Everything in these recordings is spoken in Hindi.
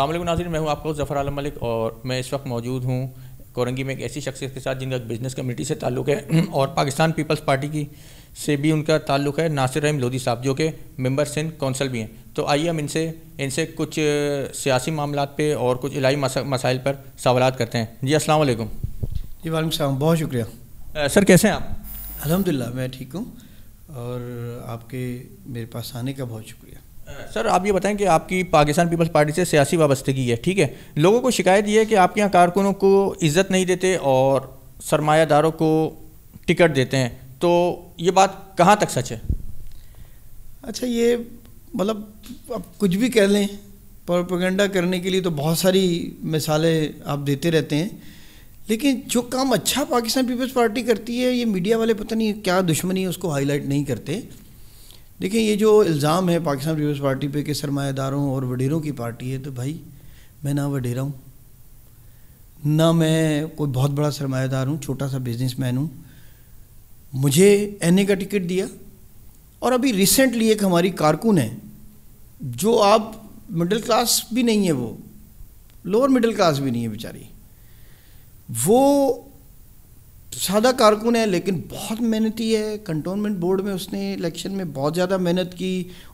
सामलिक नाजिर मैं हूँ आपका जफ़र आलम मलिक और मैं इस वक्त मौजूद हूँ कोरंगी में एक ऐसी शख्सियत के साथ जिनका बिज़नेस कम्युनिटी से ताल्लुक़ है और पाकिस्तान पीपल्स पार्टी की से भी उनका ताल्लुक़ है नासिर रहीम लोधी साहब जो कि मेंबर सिंध कौंसल भी हैं तो आइए हम इनसे इनसे कुछ सियासी मामला पे और कुछ इलाही मसाइल पर सवाल करते हैं जी असल जी वालेकुम सलाम बहुत शुक्रिया आ, सर कैसे हैं आप अलहमदिल्ला मैं ठीक हूँ और आपके मेरे पास आने का बहुत शुक्रिया सर आप ये बताएं कि आपकी पाकिस्तान पीपल्स पार्टी से सियासी वाबस्तगी है ठीक है लोगों को शिकायत ये है कि आपके यहाँ कारकुनों को इज़्ज़त नहीं देते और सरमायादारों को टिकट देते हैं तो ये बात कहाँ तक सच है अच्छा ये मतलब आप कुछ भी कह लें प्रोपेगेंडा करने के लिए तो बहुत सारी मिसालें आप देते रहते हैं लेकिन जो काम अच्छा पाकिस्तान पीपल्स पार्टी करती है ये मीडिया वाले पता नहीं क्या दुश्मनी है उसको हाईलाइट नहीं करते देखिए ये जो इल्ज़ाम है पाकिस्तान पीपल्स पार्टी पे कि सरमायादारों और वडेरों की पार्टी है तो भाई मैं ना वडेरा हूँ ना मैं कोई बहुत बड़ा सरमाएदार हूँ छोटा सा बिजनेस मैन हूँ मुझे एन का टिकट दिया और अभी रिसेंटली एक हमारी कारकुन है जो आप मिडिल क्लास भी नहीं है वो लोअर मिडिल क्लास भी नहीं है बेचारी वो सादा कारकुन है लेकिन बहुत मेहनती है कंटोनमेंट बोर्ड में उसने इलेक्शन में बहुत ज़्यादा मेहनत की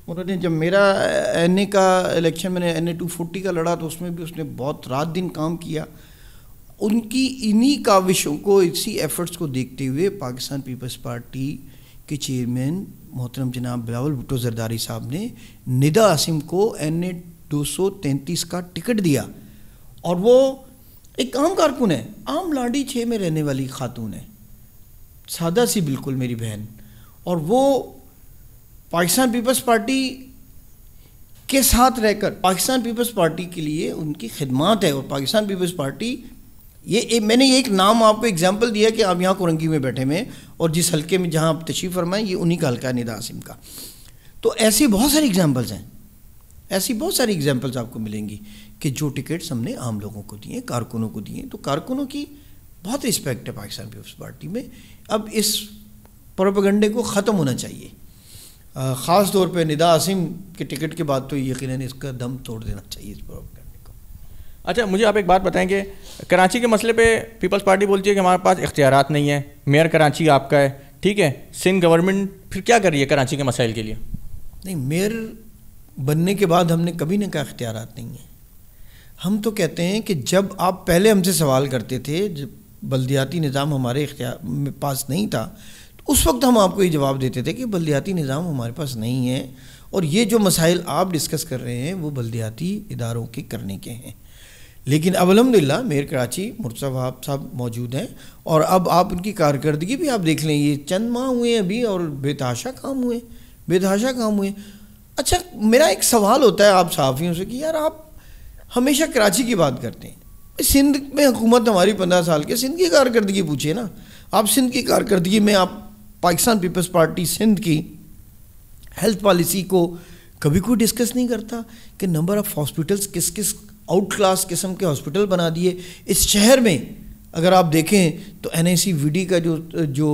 उन्होंने जब मेरा एन का इलेक्शन मैंने एन ए टू फोर्टी का लड़ा तो उसमें भी उसने बहुत रात दिन काम किया उनकी इन्हीं काविशों को इसी एफर्ट्स को देखते हुए पाकिस्तान पीपल्स पार्टी के चेयरमैन मोहतरम जनाब बिलावल भुट्टो जरदारी साहब ने निदा आसिम को एन ए का टिकट दिया और वो एक आम कारकुन है आम लाडी छः में रहने वाली खातून है सादा सी बिल्कुल मेरी बहन और वो पाकिस्तान पीपल्स पार्टी के साथ रहकर पाकिस्तान पीपल्स पार्टी के लिए उनकी खिदमत है और पाकिस्तान पीपल्स पार्टी ये ए, मैंने एक नाम आपको एग्जाम्पल दिया कि आप यहाँ कोरंगी में बैठे हैं और जिस हल्के में जहाँ आप तशीफ फरमाएं ये उन्हीं का हल्का निदा आसिम का तो ऐसे बहुत सारे एग्जाम्पल्स हैं ऐसी बहुत सारी एग्जाम्पल्स आपको मिलेंगी कि जो टिकट्स हमने आम लोगों को दिए कारकुनों को दिए तो कारकुनों की बहुत रिस्पेक्ट है पाकिस्तान पीपल्स पार्टी में अब इस प्रोपगंडे को ख़त्म होना चाहिए ख़ास तौर पे निदा आसिम के टिकट के बाद तो यकीन इसका दम तोड़ देना चाहिए इस प्रोपगंडे को अच्छा मुझे आप एक बात बताएं कि कराची के मसले पे पीपल्स पार्टी बोलती है कि हमारे पास इख्तियार नहीं है मेयर कराची आपका है ठीक है सिंध गवर्नमेंट फिर क्या कर रही है कराची के मसाइल के लिए नहीं मेयर बनने के बाद हमने कभी ना कहा अख्तियार नहीं है हम तो कहते हैं कि जब आप पहले हमसे सवाल करते थे जब बल्दियाती निज़ाम हमारे में पास नहीं था तो उस वक्त हम आपको ये जवाब देते थे कि बल्दियाती निज़ाम हमारे पास नहीं है और ये जो मसाइल आप डिस्कस कर रहे हैं वो बल्दियाती इदारों के करने के हैं लेकिन अब अलहमदिल्ला मेयर कराची मुर्सा वहाब साहब मौजूद हैं और अब आप उनकी कारकर्दगी भी आप देख लें ये चंद माह हुए हैं अभी और बेतहाशा काम हुए बेतहाशा काम हुए अच्छा मेरा एक सवाल होता है आप सहाफ़ियों से कि यार आप हमेशा कराची की बात करते हैं सिंध में हुकूमत हमारी पंद्रह साल के सिंध की कारकर्दगी पूछिए ना आप सिंध की कारकर्दगी में आप पाकिस्तान पीपल्स पार्टी सिंध की हेल्थ पॉलिसी को कभी कोई डिस्कस नहीं करता कि नंबर ऑफ़ हॉस्पिटल्स किस किस आउट क्लास किस्म के हॉस्पिटल बना दिए इस शहर में अगर आप देखें तो एन वीडी का जो जो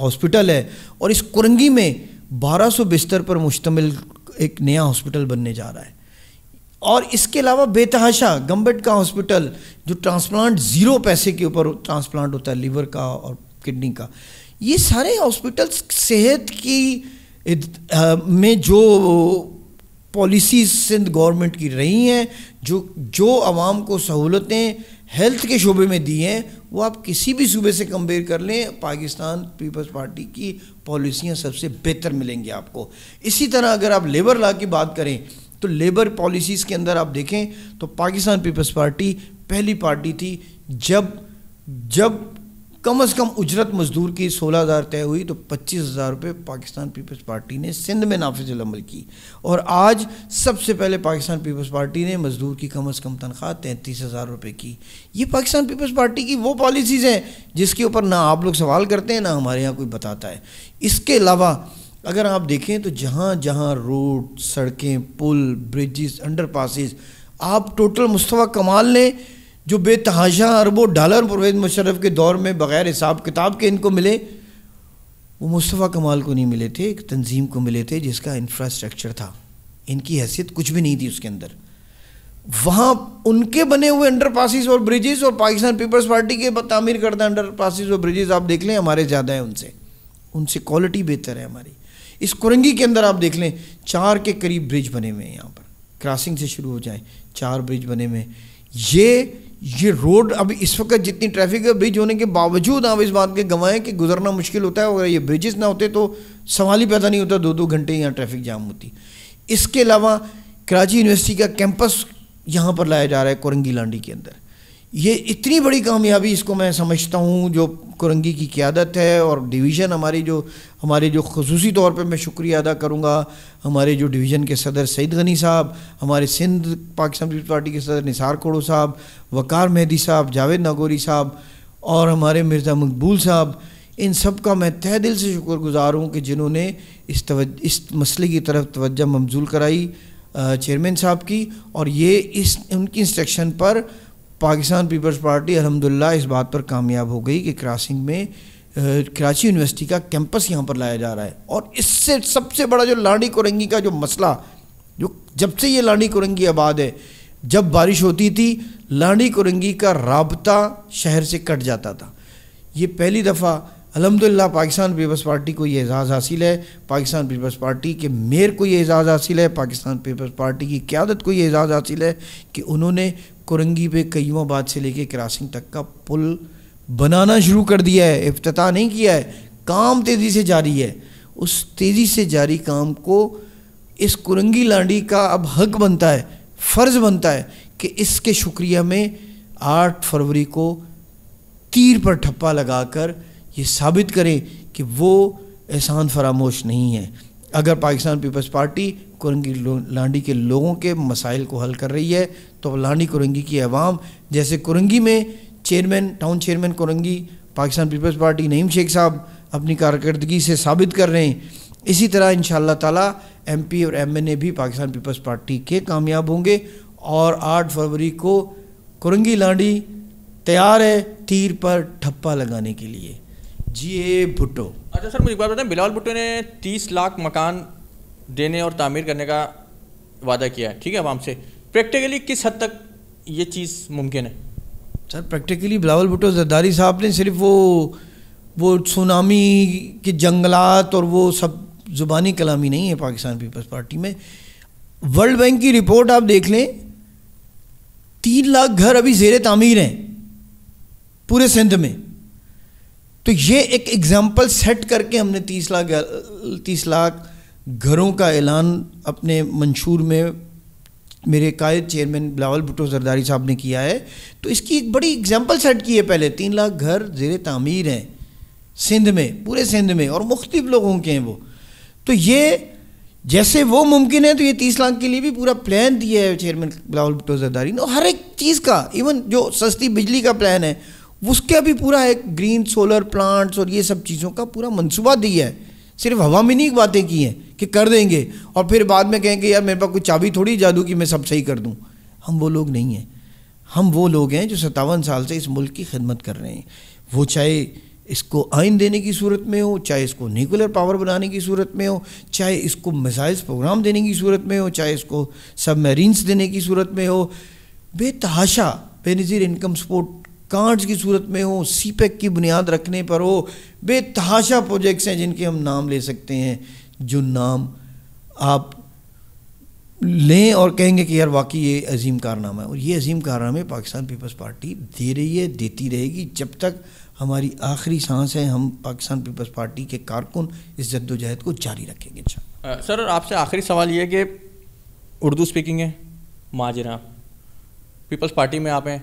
हॉस्पिटल है और इस कुरंगी में 1200 बिस्तर पर मुश्तमिल एक नया हॉस्पिटल बनने जा रहा है और इसके अलावा बेतहाशा गम्बट का हॉस्पिटल जो ट्रांसप्लांट ज़ीरो पैसे के ऊपर ट्रांसप्लांट होता है लीवर का और किडनी का ये सारे हॉस्पिटल्स सेहत की आ, में जो पॉलिसीज सिंध गवर्नमेंट की रही हैं जो जो आवाम को सहूलतें हेल्थ के शोबे में दी हैं वो आप किसी भी सूबे से कंपेयर कर लें पाकिस्तान पीपल्स पार्टी की पॉलिसियाँ सबसे बेहतर मिलेंगी आपको इसी तरह अगर आप लेबर लॉ की बात करें तो लेबर पॉलिसीज़ के अंदर आप देखें तो पाकिस्तान पीपल्स पार्टी पहली पार्टी थी जब जब कम से कम उजरत मजदूर की सोलह हज़ार तय हुई तो पच्चीस हज़ार रुपये पाकिस्तान पीपल्स पार्टी ने सिंध में नाफिज की और आज सबसे पहले पाकिस्तान पीपल्स पार्टी ने मजदूर की कम से कम तनख्वाह तैंतीस हज़ार रुपये की ये पाकिस्तान पीपल्स पार्टी की वो पॉलिसीज़ हैं जिसके ऊपर ना आप लोग सवाल करते हैं ना हमारे यहाँ कोई बताता है इसके अलावा अगर आप देखें तो जहाँ जहाँ रोड सड़कें पुल ब्रिजेस अंडर आप टोटल मुस्तवा कमाल लें जो बेतहाशा अरबों डॉलर परवेज मुशरफ के दौर में बग़ैर हिसाब किताब के इनको मिले वो मुस्तफ़ा कमाल को नहीं मिले थे एक तंजीम को मिले थे जिसका इंफ्रास्ट्रक्चर था इनकी हैसियत कुछ भी नहीं थी उसके अंदर वहाँ उनके बने हुए अंडर पासिस और ब्रिजेस और पाकिस्तान पीपल्स पार्टी के तामीर करता अंडर पासिस और ब्रिजेस आप देख लें हमारे ज़्यादा हैं उनसे उनसे क्वालिटी बेहतर है हमारी इस कुरंगी के अंदर आप देख लें चार के करीब ब्रिज बने हुए हैं यहाँ पर क्रॉसिंग से शुरू हो जाए चार ब्रिज बने हुए हैं ये ये रोड अब इस वक्त जितनी ट्रैफिक है ब्रिज होने के बावजूद आप इस बात के गवाएं कि गुजरना मुश्किल होता है अगर ये ब्रिजेस ना होते तो सवाल ही पैदा नहीं होता दो दो घंटे यहाँ ट्रैफिक जाम होती इसके अलावा कराची यूनिवर्सिटी का कैंपस यहाँ पर लाया जा रहा है कोरंगी लांडी के अंदर ये इतनी बड़ी कामयाबी इसको मैं समझता हूँ जो कुरंगी की क्यादत है और डिवीज़न हमारी जो हमारे जो खसूसी तौर पे मैं शुक्रिया अदा करूँगा हमारे जो डिवीज़न के सदर सईद गनी साहब हमारे सिंध पाकिस्तान पीपल्स पार्टी के सदर निसार कोड़ो साहब वकार मेहदी साहब जावेद नागोरी साहब और हमारे मिर्ज़ा मकबूल साहब इन सब का मैं तह दिल से शुक्र गुज़ार हूँ कि जिन्होंने इस तवज इस मसले की तरफ तोज्जा मंजूल कराई चेयरमैन साहब की और ये इस उनकी इंस्ट्रक्शन पर पाकिस्तान पीपल्स पार्टी अलहमदिल्ला इस बात पर कामयाब हो गई कि क्रॉसिंग में कराची यूनिवर्सिटी का कैंपस यहाँ पर लाया जा रहा है और इससे सबसे बड़ा जो लाडी कोरंगी का जो मसला जो जब से ये लाडी कोरंगी आबाद है जब बारिश होती थी लाडी कोरंगी का रबता शहर से कट जाता था ये पहली दफ़ा अलहमदिल्ला पाकिस्तान पीपल्स पार्टी को ये एज़ाज़ हासिल है पाकिस्तान पीपल्स पार्टी के मेयर को ये एज़ाज़ हासिल है पाकिस्तान पीपल्स पार्टी की क्यादत को ये एज़ाज़ हासिल है कि उन्होंने कुरंगी पे बाद से लेके क्रासिंग तक का पुल बनाना शुरू कर दिया है अफ्ताह नहीं किया है काम तेज़ी से जारी है उस तेज़ी से जारी काम को इस कुरंगी लांडी का अब हक बनता है फ़र्ज़ बनता है कि इसके शुक्रिया में आठ फरवरी को तीर पर ठप्पा लगाकर ये साबित करें कि वो एहसान फरामोश नहीं है अगर पाकिस्तान पीपल्स पार्टी कुरंगी लांडी के लोगों के मसाइल को हल कर रही है तो लांडी कुरंगी की अवाम जैसे कुरंगी में chairman town chairman Korangi Pakistan Peoples Party Naeem Shaikh साहब अपनी कारकर्दगी से साबित कर रहे हैं इसी तरह इन ताला एमपी और एमएनए भी पाकिस्तान पीपल्स पार्टी के कामयाब होंगे और 8 फरवरी को कुरंगी लांडी तैयार है तीर पर ठप्पा लगाने के लिए जी ए भुट्टो अच्छा सर मुझे बात बताएं बिलावल भुट्टो ने तीस लाख मकान देने और तामीर करने का वादा किया है ठीक है आवाम से प्रैक्टिकली किस हद तक ये चीज़ मुमकिन है सर प्रैक्टिकली बिलावल भुट्टो जरदारी साहब ने सिर्फ वो वो सुनामी के जंगलात और वो सब ज़ुबानी कलामी नहीं है पाकिस्तान पीपल्स पार्टी में वर्ल्ड बैंक की रिपोर्ट आप देख लें तीन लाख घर अभी जेर तामीर हैं पूरे सिंध में तो ये एक एग्ज़ाम्पल सेट करके हमने तीस लाख तीस लाख घरों का ऐलान अपने मंशूर में मेरे कायद चेयरमैन बिलावल भुटो जरदारी साहब ने किया है तो इसकी एक बड़ी एग्जाम्पल सेट की है पहले तीन लाख घर जेर तामीर हैं सिंध में पूरे सिंध में और मुख्त लोगों के हैं वो तो ये जैसे वो मुमकिन है तो ये तीस लाख के लिए भी पूरा प्लान दिया है चेयरमैन बिलावल भुटो जरदारी ने हर एक चीज़ का इवन जो सस्ती बिजली का प्लान है उसके भी पूरा एक ग्रीन सोलर प्लांट्स और ये सब चीज़ों का पूरा मंसूबा दिया है सिर्फ हवा में नहीं बातें की हैं कि कर देंगे और फिर बाद में कहेंगे यार मेरे पास कोई चाबी थोड़ी जादू कि मैं सब सही कर दूँ हम वो लोग नहीं हैं हम वो लोग हैं जो सत्तावन साल से इस मुल्क की खिदमत कर रहे हैं वो चाहे इसको आइन देने की सूरत में हो चाहे इसको न्यूक्लियर पावर बनाने की सूरत में हो चाहे इसको मिसाइल्स प्रोग्राम देने की सूरत में हो चाहे इसको सबमरीन्स देने की सूरत में हो बेतहाशा बेनज़ीर इनकम सपोर्ट कार्ड्स की सूरत में हो सी की बुनियाद रखने पर हो बेतहाशा प्रोजेक्ट्स हैं जिनके हम नाम ले सकते हैं जो नाम आप लें और कहेंगे कि यार वाकई ये अजीम कारनामा है और ये अजीम कारनामे पाकिस्तान पीपल्स पार्टी दे रही है देती रहेगी जब तक हमारी आखिरी सांस है हम पाकिस्तान पीपल्स पार्टी के कारकुन इस जद्दोजहद को जारी रखेंगे अच्छा सर आपसे आखिरी सवाल ये कि उर्दू स्पीकिंग है माजरा पीपल्स पार्टी में आप हैं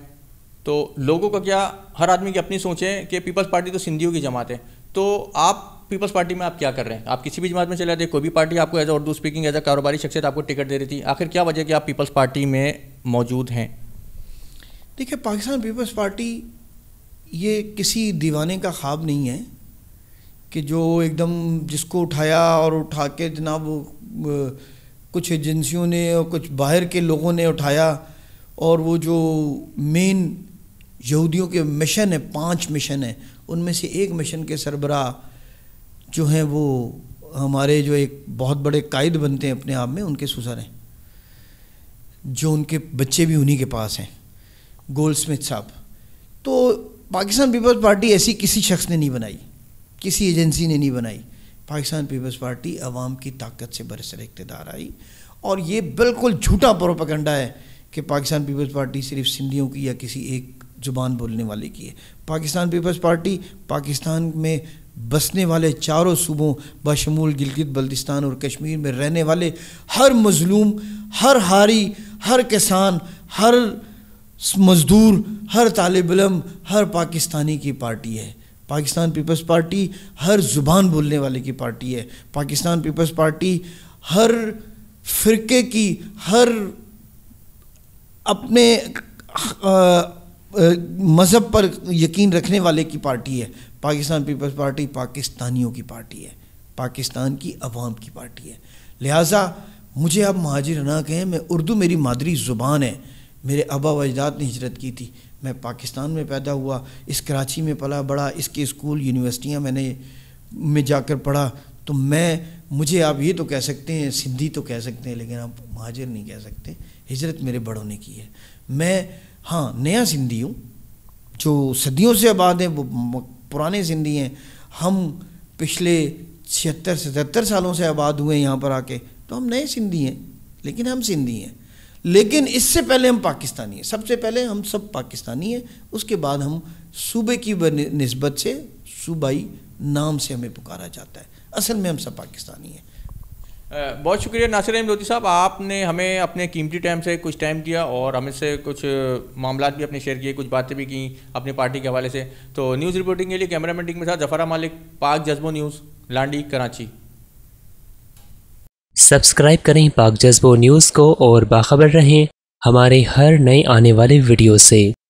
तो लोगों का क्या हर आदमी की अपनी सोच है कि पीपल्स पार्टी तो सिंधियों की जमात है तो आप पीपल्स पार्टी में आप क्या कर रहे हैं आप किसी भी जमात में चले जाते कोई भी पार्टी आपको as Urdu speaking as a कारोबारी शख्सियत आपको टिकट दे रही थी आखिर क्या वजह कि आप पीपल्स पार्टी में मौजूद हैं देखिए पाकिस्तान पीपल्स पार्टी ये किसी दीवाने का ख्वाब नहीं है कि जो एकदम जिसको उठाया और उठा के जनाब कुछ एजेंसियों ने और कुछ बाहर के लोगों ने उठाया और वो जो मेन यहूदियों के मिशन है पांच मिशन हैं उनमें से एक मिशन के सरबरा जो हैं वो हमारे जो एक बहुत बड़े कायद बनते हैं अपने आप में उनके सुसर हैं जो उनके बच्चे भी उन्हीं के पास हैं गोल्ड स्मिथ साहब तो पाकिस्तान पीपल्स पार्टी ऐसी किसी शख्स ने नहीं बनाई किसी एजेंसी ने नहीं बनाई पाकिस्तान पीपल्स पार्टी अवाम की ताकत से बरसर इकतदार आई और ये बिल्कुल झूठा प्रोपगंडा है कि पाकिस्तान पीपल्स पार्टी सिर्फ सिंधियों की या किसी एक ज़ुबान बोलने वाले की है पाकिस्तान पीपल्स पार्टी पाकिस्तान में बसने वाले चारों सूबों बशमूल गिलगित बल्दिस्तान और कश्मीर में रहने वाले हर मजलूम हर हारी हर किसान हर मज़दूर हर तालब इलम हर पाकिस्तानी की पार्टी है पाकिस्तान पीपल्स पार्टी हर ज़ुबान बोलने वाले की पार्टी है पाकिस्तान पीपल्स पार्टी हर फ़िरके की हर अपने मज़हब पर यकीन रखने वाले की पार्टी है पाकिस्तान पीपल्स पार्टी पाकिस्तानियों की पार्टी है पाकिस्तान की अवाम की पार्टी है लिहाजा मुझे आप महाजिर ना कहें मैं उर्दू मेरी मादरी ज़ुबान है मेरे अबा वजदाद ने हिजरत की थी मैं पाकिस्तान में पैदा हुआ इस कराची में पला बड़ा इसके स्कूल यूनिवर्सिटियाँ मैंने में जाकर पढ़ा तो मैं मुझे आप ये तो कह सकते हैं सिंधी तो कह सकते हैं लेकिन आप महाजिर नहीं कह सकते हिजरत मेरे बड़ों ने की है मैं हाँ नया सिंधी हूँ जो सदियों से आबाद हैं वो पुराने सिंधी हैं हम पिछले छिहत्तर सतहत्तर सालों से आबाद हुए हैं यहाँ पर आके तो हम नए सिंधी हैं लेकिन हम सिंधी हैं लेकिन इससे पहले हम पाकिस्तानी हैं सबसे पहले हम सब पाकिस्तानी हैं उसके बाद हम सूबे की नस्बत से सूबाई नाम से हमें पुकारा जाता है असल में हम सब पाकिस्तानी हैं बहुत शुक्रिया नासिर अहम लोधी साहब आपने हमें अपने कीमती टाइम से कुछ टाइम दिया और हमें से कुछ मामला भी अपने शेयर किए कुछ बातें भी की अपनी पार्टी के हवाले से तो न्यूज़ रिपोर्टिंग के लिए कैमरा मैन टीम के साथ जफरा मालिक पाक जज्बो न्यूज़ लांडी कराची सब्सक्राइब करें पाक जज्बो न्यूज़ को और बाखबर रहें हमारे हर नए आने वाले वीडियो से